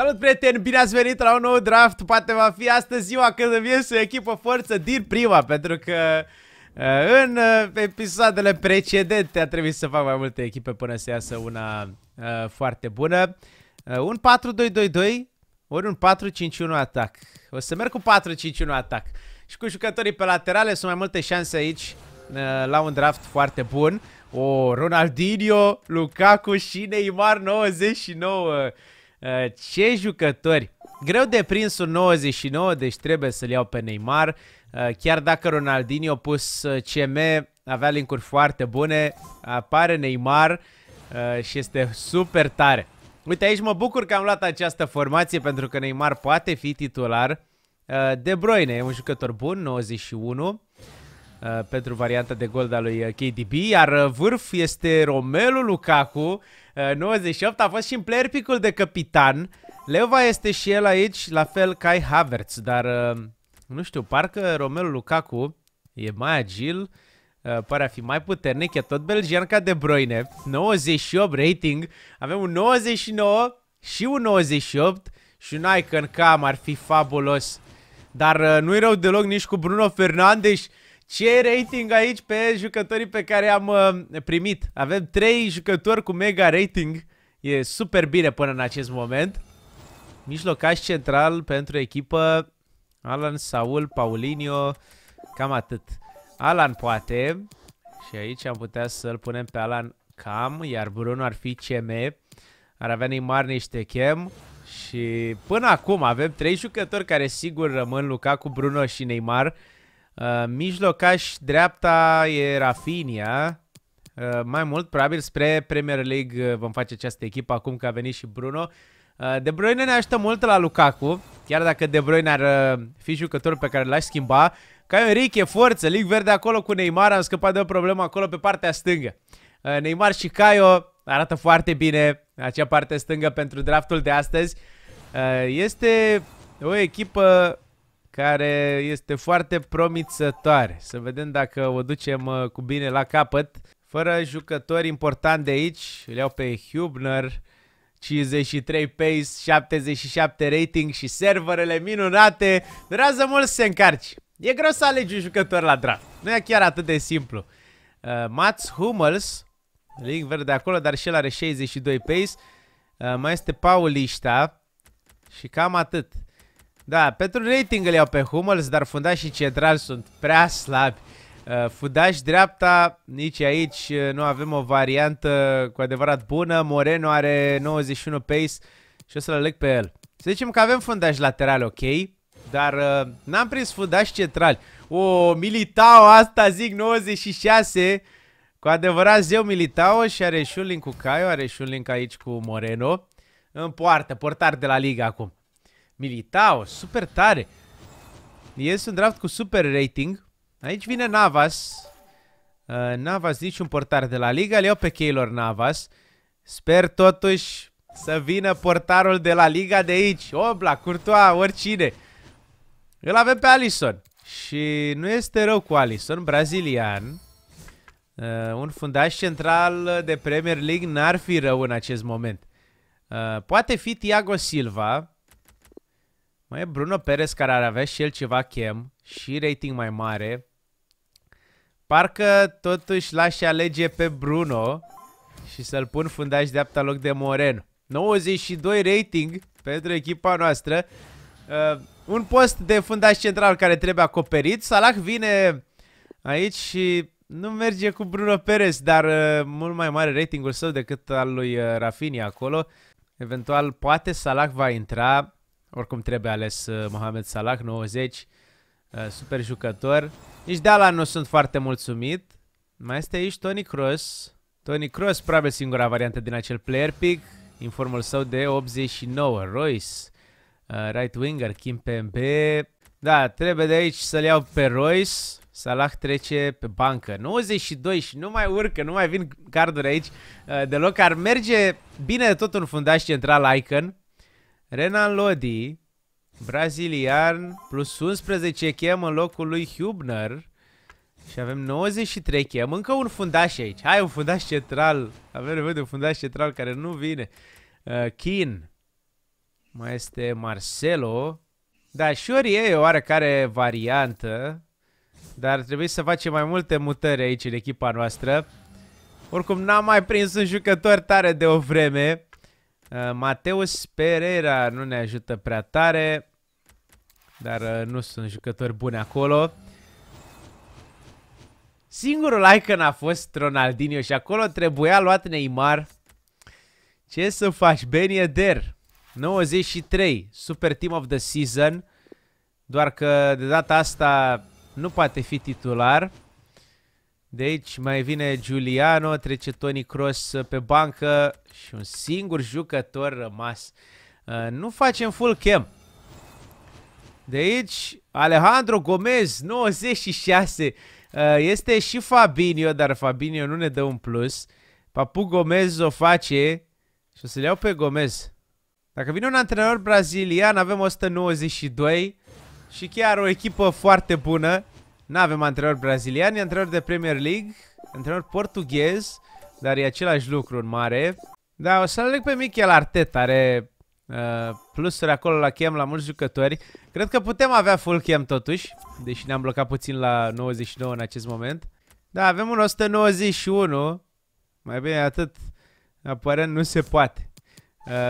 Salut prieteni, bine ați venit la un nou draft, poate va fi astăzi ziua când îmi ies o echipă forță din prima, pentru că uh, în uh, episoadele precedente a trebuit să fac mai multe echipe până să iasă una uh, foarte bună. Un 4-2-2-2, ori un 4-5-1 atac. O să merg cu 4-5-1 atac. Și cu jucătorii pe laterale sunt mai multe șanse aici la un draft foarte bun. O, Ronaldinho, Lukaku și Neymar 99. Ă, ce jucători! Greu de prins un 99, deci trebuie să-l iau pe Neymar. Ă, chiar dacă Ronaldinho pus ă, CM, avea linkuri foarte bune, apare Neymar și este super tare. Uite, aici mă bucur că am luat această formație pentru că Neymar poate fi titular. De Bruyne e un jucător bun, 91 pentru varianta de gol de lui KDB, iar vârf este Romelu Lukaku, 98 eh, a fost și în player pick-ul de capitan. Leva este și el aici, la fel ca ai Havertz, dar eh, nu știu, parcă Romelu Lukaku e mai agil, eh, pare a fi mai puternic, e tot belgian ca De Bruyne. 98 rating, avem un 99 și un 98 și un icon cam ar fi fabulos. Dar nu-i rău deloc nici cu Bruno Fernandes ce rating aici pe jucătorii pe care am uh, primit. Avem 3 jucători cu mega rating. E super bine până în acest moment. Mijlocaș central pentru echipă. Alan, Saul, Paulinho. Cam atât. Alan poate. Și aici am putea să-l punem pe Alan Cam. Iar Bruno ar fi CM. Ar avea Neymar niște chem. Și până acum avem trei jucători care sigur rămân cu Bruno și Neymar. Uh, mijlocaș dreapta e Rafinha. Uh, mai mult, probabil spre Premier League uh, vom face această echipă acum că a venit și Bruno. Uh, de Bruyne ne ajută mult la Lukaku, chiar dacă De Bruyne ar fi jucătorul pe care l-aș schimba. Ca Enrique, forță, Lig Verde acolo cu Neymar, am scăpat de o problemă acolo pe partea stângă. Neymar și Caio arată foarte bine acea parte stângă pentru draftul de astăzi. Este o echipă care este foarte promițătoare. Să vedem dacă o ducem uh, cu bine la capăt. Fără jucători importanti de aici, îl iau pe Hubner, 53 pace, 77 rating și serverele minunate. Durează mult să se încarci. E greu să alegi un jucător la draft. Nu e chiar atât de simplu. Uh, Mats Hummels, link verde acolo, dar și el are 62 pace. Uh, mai este Paulista și cam atât. Da, pentru rating îl iau pe Hummels, dar fundaș și central sunt prea slabi. Uh, fundaș dreapta, nici aici uh, nu avem o variantă cu adevărat bună. Moreno are 91 pace și o să-l aleg pe el. Să zicem că avem fundaș lateral ok, dar uh, n-am prins fundaș central. O, oh, Militao asta zic 96, cu adevărat zeu Militao și are și un link cu Caio, are și un link aici cu Moreno. În poartă, portar de la Liga acum. Militao, super tare. Este un draft cu super rating. Aici vine Navas. Uh, Navas, nici un portar de la Liga. Le iau pe Keylor Navas. Sper totuși să vină portarul de la Liga de aici. Obla, Curtoa, oricine. Îl avem pe Alison. Și nu este rău cu Alison, brazilian. Uh, un fundaș central de Premier League n-ar fi rău în acest moment. Uh, poate fi Thiago Silva, mai e Bruno Perez care ar avea și el ceva chem și rating mai mare. Parcă totuși l-aș alege pe Bruno și să-l pun fundaș dreapta loc de Moreno. 92 rating pentru echipa noastră. Uh, un post de fundaș central care trebuie acoperit. Salah vine aici și nu merge cu Bruno Perez, dar uh, mult mai mare ratingul său decât al lui uh, Rafinha acolo. Eventual poate Salah va intra oricum trebuie ales uh, Mohamed Salah, 90, uh, super jucător. Nici de ala nu sunt foarte mulțumit. Mai este aici Tony Cross. Tony Cross, probabil singura variantă din acel player pick, informul său de 89, Royce, uh, right winger, Kim PMB Da, trebuie de aici să-l iau pe Royce. Salah trece pe bancă. 92 și nu mai urcă, nu mai vin carduri aici deloc. Ar merge bine de tot un fundaș central Icon. Renan Lodi, brazilian, plus 11 chem în locul lui Hubner. Și avem 93 chem. Încă un fundaș aici. Hai, un fundaș central. Avem nevoie de un fundaș central care nu vine. Uh, Kin. Mai este Marcelo. Da, și ori e o oarecare variantă. Dar trebuie să facem mai multe mutări aici în echipa noastră. Oricum, n-am mai prins un jucător tare de o vreme. Uh, Mateus Pereira nu ne ajută prea tare, dar uh, nu sunt jucători buni acolo. Singurul icon a fost Ronaldinho și acolo trebuia luat Neymar. Ce să faci, Ben Yedder, 93, Super Team of the Season, doar că de data asta nu poate fi titular. Deci mai vine Giuliano, trece Toni Cross pe bancă și un singur jucător rămas. Uh, nu facem full cam. De aici Alejandro Gomez, 96. Uh, este și Fabinho, dar Fabinho nu ne dă un plus. Papu Gomez o face și o să-l iau pe Gomez. Dacă vine un antrenor brazilian, avem 192 și chiar o echipă foarte bună. Nu avem brazilian, e antrenor de Premier League, antrenor portughez, dar e același lucru în mare. Da, o să aleg pe Michel Arteta, are uh, plusuri acolo la chem, la mulți jucători. Cred că putem avea full chem totuși, deși ne-am blocat puțin la 99 în acest moment. Da, avem un 191, mai bine atât, aparent nu se poate.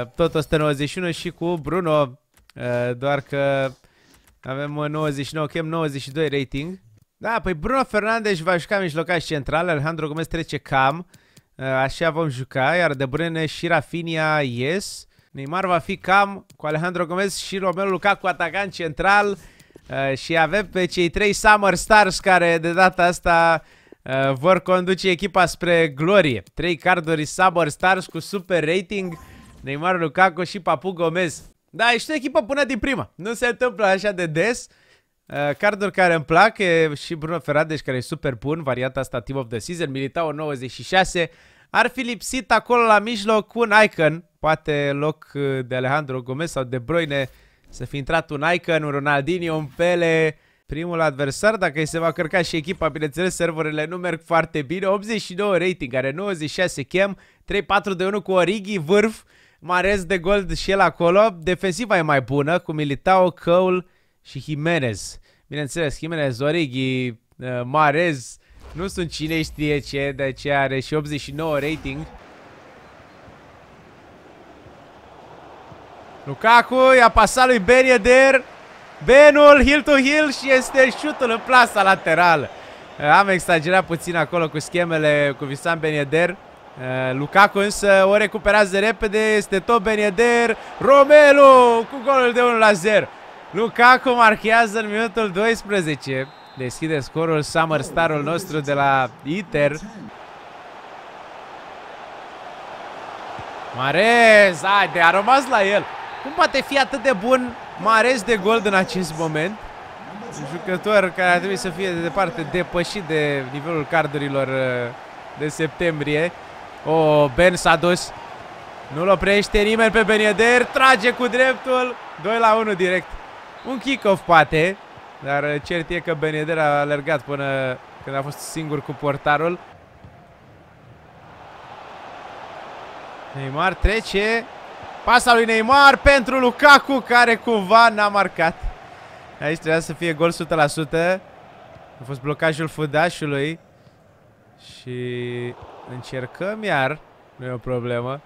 Uh, tot 191 și cu Bruno, uh, doar că avem 99 chem, 92 rating. Da, păi Bruno Fernandes va juca mijlocaș central, Alejandro Gomez trece cam, uh, așa vom juca, iar De Bruyne și Rafinha ies. Neymar va fi cam cu Alejandro Gomez și Romelu Lukaku atacant central uh, și avem pe cei trei Summer Stars care de data asta uh, vor conduce echipa spre glorie. Trei carduri Summer Stars cu super rating, Neymar Lukaku și Papu Gomez. Da, ești o echipă până din prima. Nu se întâmplă așa de des. Uh, carduri care îmi plac e și Bruno Ferrandes care e super bun, varianta asta Team of the Season, Militao 96. Ar fi lipsit acolo la mijloc cu un icon, poate loc uh, de Alejandro Gomez sau de Broine să fi intrat un icon, un Ronaldinho, un Pele, primul adversar, dacă îi se va cărca și echipa, bineînțeles, serverele nu merg foarte bine, 89 rating, are 96 chem, 3-4 de 1 cu Origi, vârf, Marez de gol și el acolo, defensiva e mai bună, cu Militao, Cole, și Jimenez. Bineînțeles, Jimenez, Origi, uh, Marez, nu sunt cine știe ce, de ce are și 89 rating. Lukaku i-a pasat lui Ben Yedder. Benul heel to heel și este șutul în plasa lateral. Uh, am exagerat puțin acolo cu schemele cu Visan Ben Yedder. Uh, Lukaku însă o recuperează repede, este tot Ben Yedder. Romelu cu golul de 1 la 0. Lukaku marchează în minutul 12. Deschide scorul Summer Starul nostru de la Inter. Marez, haide, a rămas la el. Cum poate fi atât de bun Marez de gol în acest moment? Un jucător care ar trebui să fie de departe depășit de nivelul cardurilor uh, de septembrie. O, oh, Ben s-a dus. Nu-l oprește nimeni pe Beneder. Trage cu dreptul. 2 la 1 direct. Un kick-off poate, dar cert e că Beneder a alergat până când a fost singur cu portarul. Neymar trece. Pasa lui Neymar pentru Lukaku care cumva n-a marcat. Aici trebuia să fie gol 100%. A fost blocajul fudașului. Și încercăm iar. Nu e o problemă.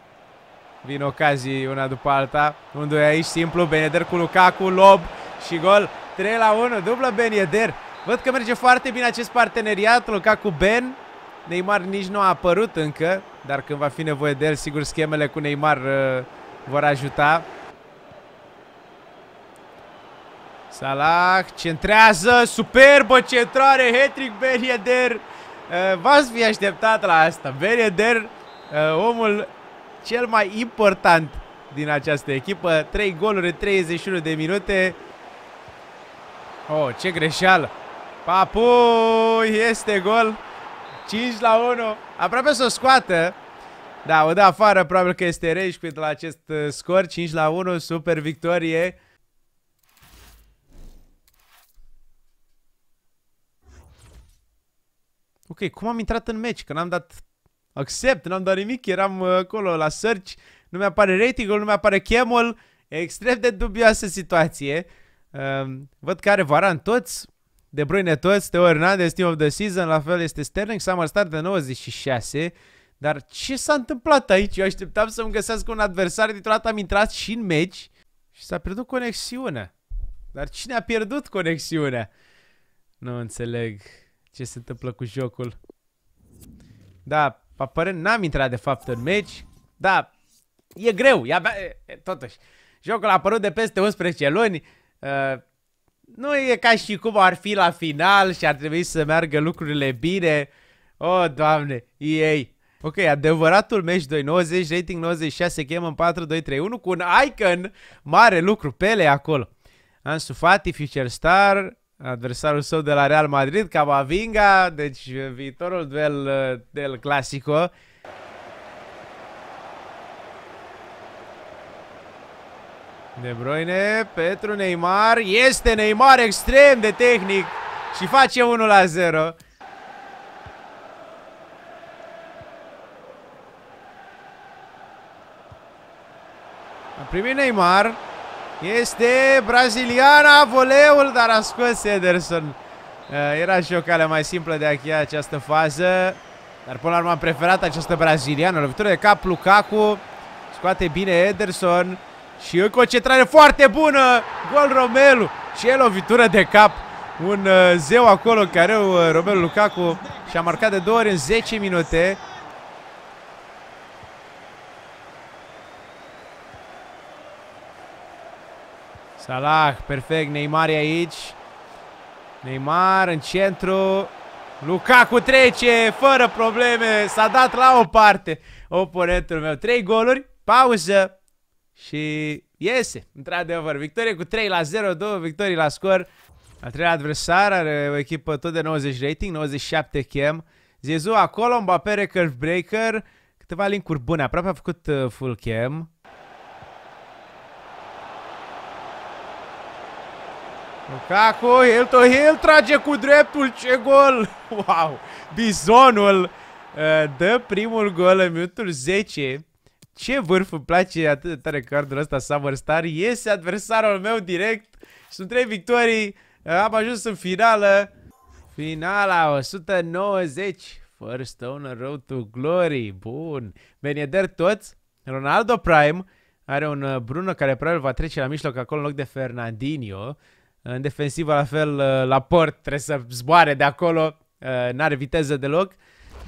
Vin ocazii una după alta. Unde e aici simplu. Beneder cu Lukaku. Lob și gol 3 la 1, dublă Ben Yedder. Văd că merge foarte bine acest parteneriat, Luca cu Ben. Neymar nici nu a apărut încă, dar când va fi nevoie de el, sigur schemele cu Neymar uh, vor ajuta. Salah centrează, superbă centrare, Hetrick Ben Yedder. Uh, v-ați fi așteptat la asta. Ben Yedder, uh, omul cel mai important din această echipă. 3 goluri 31 de minute. Oh, ce greșeală! Papu! Este gol! 5 la 1! Aproape să o scoată! Da, o dă afară, probabil că este Rage la acest uh, scor. 5 la 1, super victorie! Ok, cum am intrat în meci? Că n-am dat accept, n-am dat nimic, eram uh, acolo la search, nu mi-apare rating nu mi-apare chemul, extrem de dubioasă situație. Ehm, văd că are Varan toți, De Bruyne toți, Teo Hernandez, Team of the Season, la fel este Sterling, start de 96. Dar ce s-a întâmplat aici? Eu așteptam să-mi găsească un adversar, dintr-o dată am intrat și în meci și s-a pierdut conexiunea. Dar cine a pierdut conexiunea? Nu înțeleg ce se întâmplă cu jocul. Da, aparent n-am intrat de fapt în meci. Da, e greu, e abia... E, totuși, jocul a apărut de peste 11 luni. Uh, nu e ca și cum ar fi la final și ar trebui să meargă lucrurile bine. Oh, doamne, ei. Ok, adevăratul meci 2.90, rating 96, chem în 4-2-3-1 cu un icon, mare lucru, Pele acolo. Ansu Fati, Future Star, adversarul său de la Real Madrid, Camavinga, deci viitorul duel uh, del Clasico. De Bruyne Petru Neymar. Este Neymar extrem de tehnic și face 1 la 0. A primit Neymar. Este braziliana voleul, dar a scos Ederson. Eh, era și o cale mai simplă de a cheia această fază. Dar până la urmă am preferat această braziliană. Lovitură de cap Lukaku. Scoate bine Ederson. Și o concentrare foarte bună. Gol Romelu. Și el o vitură de cap. Un uh, zeu acolo care uh, Romelu Lukaku și-a marcat de două ori în 10 minute. Salah, perfect, Neymar e aici. Neymar în centru. Lukaku trece fără probleme. S-a dat la o parte oponentul meu. Trei goluri, pauză. Și iese, într-adevăr, victorie cu 3 la 0, 2 victorii la scor. Al treilea adversar are o echipă tot de 90 rating, 97 chem. Zezu acolo, Mbappé Record breaker, câteva linkuri bune, aproape a făcut uh, full chem. Lukaku, Hill to Hill, trage cu dreptul, ce gol! Wow! Bizonul uh, dă primul gol în minutul 10 ce vârf îmi place atât de tare cardul ăsta Summer Star. Iese adversarul meu direct. Sunt trei victorii. Am ajuns în finală. Finala 190. First on road to glory. Bun. Beneder toți. Ronaldo Prime. Are un uh, Bruno care probabil va trece la mijloc acolo în loc de Fernandinho. În defensivă la fel uh, la port trebuie să zboare de acolo. Uh, n-are viteză deloc.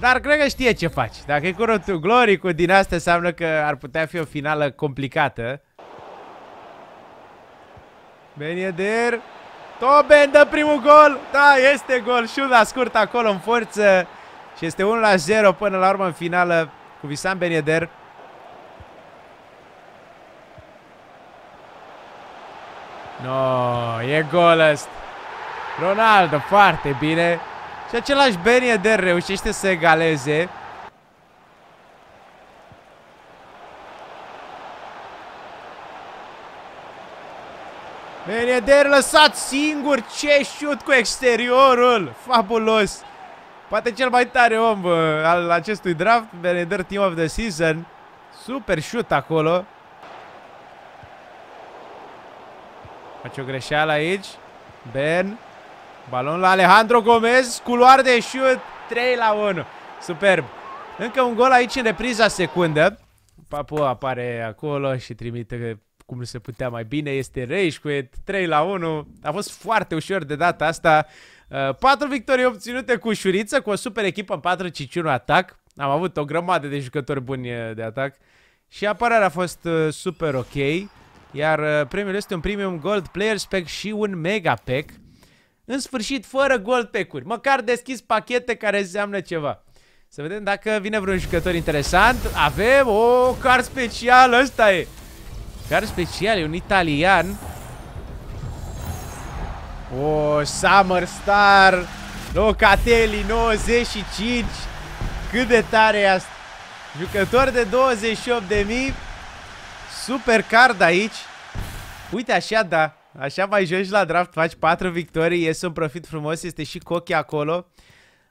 Dar cred că știe ce faci. Dacă e cu rotul glory, cu din asta înseamnă că ar putea fi o finală complicată. Benieder, Toben dă primul gol. Da, este gol. Șut la scurt acolo în forță. Și este 1 la 0 până la urmă în finală cu Visan Benieder. No, e gol ăsta. Ronaldo foarte bine. Și același Ben Yedder reușește să egaleze. Ben Yedder lăsat singur. Ce șut cu exteriorul. Fabulos. Poate cel mai tare om bă, al acestui draft. Ben Yedder Team of the Season. Super șut acolo. Face o greșeală aici. Ben. Balon la Alejandro Gomez, culoar de șut, 3 la 1. Superb. Încă un gol aici în repriza secundă. Papu apare acolo și trimite cum se putea mai bine. Este Reishquet, 3 la 1. A fost foarte ușor de data asta. 4 uh, victorii obținute cu ușurință, cu o super echipă în 4-5-1 atac. Am avut o grămadă de jucători buni uh, de atac. Și apărarea a fost uh, super ok. Iar premiul este un premium gold player spec și un mega pack. În sfârșit, fără gol uri Măcar deschis pachete care înseamnă ceva. Să vedem dacă vine vreun jucător interesant. Avem o car special, ăsta e. Car special, e un italian. O, Summer Star. Locatelli 95. Cât de tare e asta. Jucător de 28.000. Super card aici. Uite așa, da. Așa mai joci la draft, faci 4 victorii, iese un profit frumos, este și Cochi acolo.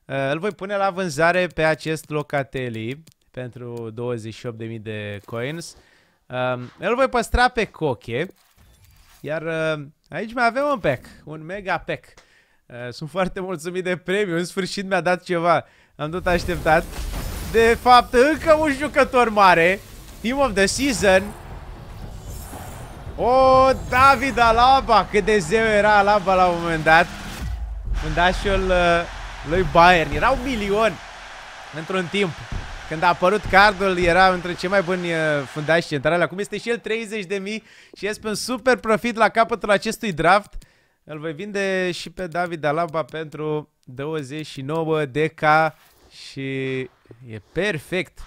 Uh, îl voi pune la vânzare pe acest locateli pentru 28.000 de coins. Uh, îl voi păstra pe Coche. Iar uh, aici mai avem un pack, un mega pack. Uh, sunt foarte mulțumit de premiu, în sfârșit mi-a dat ceva. Am tot așteptat. De fapt, încă un jucător mare. Team of the Season. O, David Alaba! Cât de zeu era Alaba la un moment dat. Fundașul uh, lui Bayern. Era un milion într-un timp. Când a apărut cardul, era între cei mai buni uh, fundași centrali. Acum este și el 30 de mii și este un super profit la capătul acestui draft. Îl voi vinde și pe David Alaba pentru 29 de K și e perfect.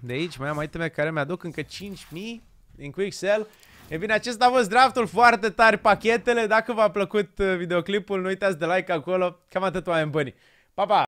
De aici mai am iteme care mi-aduc încă 5.000 din QXL. E bine, acesta a fost draftul, foarte tare pachetele. Dacă v-a plăcut uh, videoclipul, nu uitați de like acolo. Cam atât oameni buni. Pa, pa!